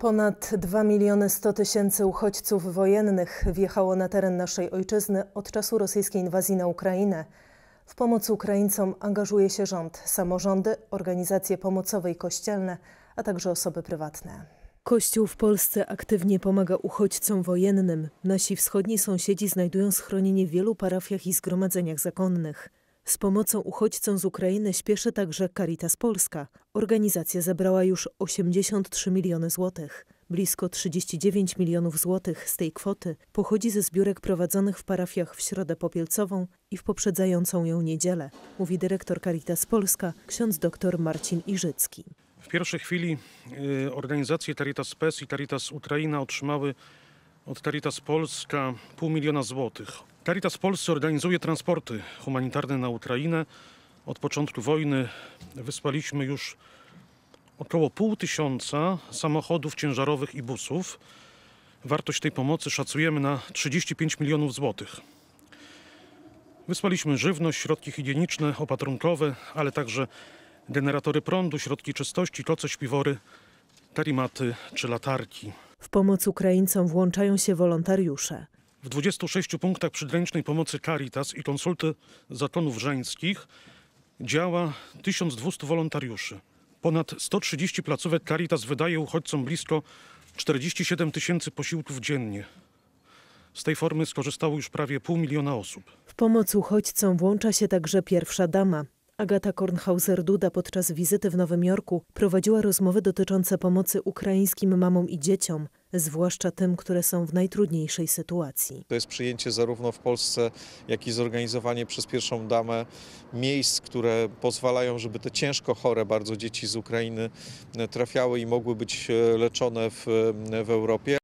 Ponad 2 miliony 100 tysięcy uchodźców wojennych wjechało na teren naszej ojczyzny od czasu rosyjskiej inwazji na Ukrainę. W pomoc Ukraińcom angażuje się rząd, samorządy, organizacje pomocowe i kościelne, a także osoby prywatne. Kościół w Polsce aktywnie pomaga uchodźcom wojennym. Nasi wschodni sąsiedzi znajdują schronienie w wielu parafiach i zgromadzeniach zakonnych. Z pomocą uchodźcom z Ukrainy śpieszy także Caritas Polska. Organizacja zebrała już 83 miliony złotych. Blisko 39 milionów złotych z tej kwoty pochodzi ze zbiórek prowadzonych w parafiach w Środę Popielcową i w poprzedzającą ją niedzielę, mówi dyrektor Caritas Polska, ksiądz dr Marcin Iżycki. W pierwszej chwili y, organizacje Caritas PES i Caritas Ukraina otrzymały od Caritas Polska pół miliona złotych. Caritas Polska organizuje transporty humanitarne na Ukrainę. Od początku wojny wysłaliśmy już około pół tysiąca samochodów ciężarowych i busów. Wartość tej pomocy szacujemy na 35 milionów złotych. Wysłaliśmy żywność, środki higieniczne, opatrunkowe, ale także generatory prądu, środki czystości, koce, śpiwory, tarimaty czy latarki. W pomoc Ukraińcom włączają się wolontariusze. W 26 punktach przygranicznej pomocy Caritas i konsulty zakonów żeńskich działa 1200 wolontariuszy. Ponad 130 placówek Caritas wydaje uchodźcom blisko 47 tysięcy posiłków dziennie. Z tej formy skorzystało już prawie pół miliona osób. W pomoc uchodźcom włącza się także pierwsza dama. Agata Kornhauser-Duda podczas wizyty w Nowym Jorku prowadziła rozmowy dotyczące pomocy ukraińskim mamom i dzieciom, zwłaszcza tym, które są w najtrudniejszej sytuacji. To jest przyjęcie zarówno w Polsce, jak i zorganizowanie przez pierwszą damę miejsc, które pozwalają, żeby te ciężko chore bardzo dzieci z Ukrainy trafiały i mogły być e, leczone w, e, w Europie.